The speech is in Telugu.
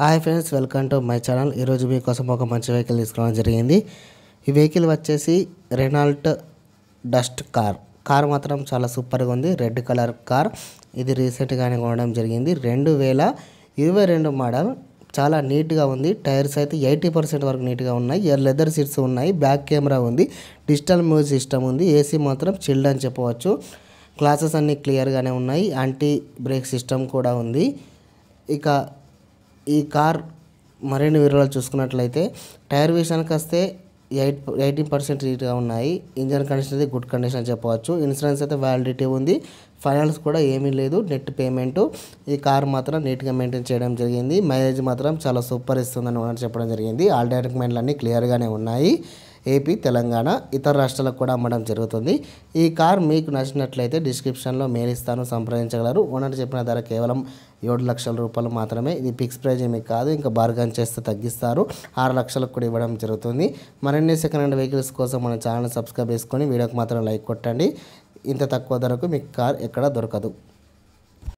hi friends welcome to my channel ఈరోజు మీకోసం ఒక మంచి వెహికల్ తీసుకోవడం జరిగింది ఈ వెహికల్ వచ్చేసి రెనాల్ట్ డస్ట్ కార్ కార్ మాత్రం చాలా సూపర్గా ఉంది రెడ్ కలర్ కార్ ఇది రీసెంట్గానే కొనడం జరిగింది రెండు వేల ఇరవై రెండు మోడల్ చాలా నీట్గా ఉంది టైర్స్ అయితే ఎయిటీ పర్సెంట్ వరకు నీట్గా ఉన్నాయి లెదర్ సీట్స్ ఉన్నాయి బ్యాక్ కెమెరా ఉంది డిజిటల్ మ్యూజిక్ సిస్టమ్ ఉంది ఏసీ మాత్రం చిల్డ్ అని చెప్పవచ్చు క్లాసెస్ అన్నీ క్లియర్గానే ఉన్నాయి యాంటీ బ్రేక్ సిస్టమ్ కూడా ఉంది ఇక ఈ కార్ మరిన్ని వివరాలు చూసుకున్నట్లయితే టైర్ విషయానికి వస్తే ఎయిట్ ఎయిటీన్ పర్సెంట్ రీట్గా ఉన్నాయి ఇంజన్ కండిషన్ అయితే గుడ్ కండిషన్ అని చెప్పవచ్చు ఇన్సూరెన్స్ అయితే వ్యాలిడిటీ ఉంది ఫైనాన్స్ కూడా ఏమీ లేదు నెట్ పేమెంట్ ఈ కార్ మాత్రం నీట్గా మెయింటైన్ చేయడం జరిగింది మైలేజ్ మాత్రం చాలా సూపర్ ఇస్తుందని చెప్పడం జరిగింది ఆల్ డాక్యుమెంట్లు అన్నీ క్లియర్గానే ఉన్నాయి ఏపీ తెలంగాణ ఇతర రాష్ట్రాలకు కూడా అమ్మడం జరుగుతుంది ఈ కార్ మీకు నచ్చినట్లయితే డిస్క్రిప్షన్లో మెయిల్ ఇస్తాను సంప్రదించగలరు ఓనర్ చెప్పిన ధర కేవలం ఏడు లక్షల రూపాయలు మాత్రమే ఇది ఫిక్స్ ప్రైజ్ ఏమీ కాదు ఇంకా బార్గన్ చేస్తే తగ్గిస్తారు ఆరు లక్షలకు కూడా ఇవ్వడం జరుగుతుంది మరిన్ని సెకండ్ హ్యాండ్ వెహికల్స్ కోసం మన ఛానల్ సబ్స్క్రైబ్ చేసుకొని వీడియోకి మాత్రం లైక్ కొట్టండి ఇంత తక్కువ ధరకు మీకు కార్ ఎక్కడ దొరకదు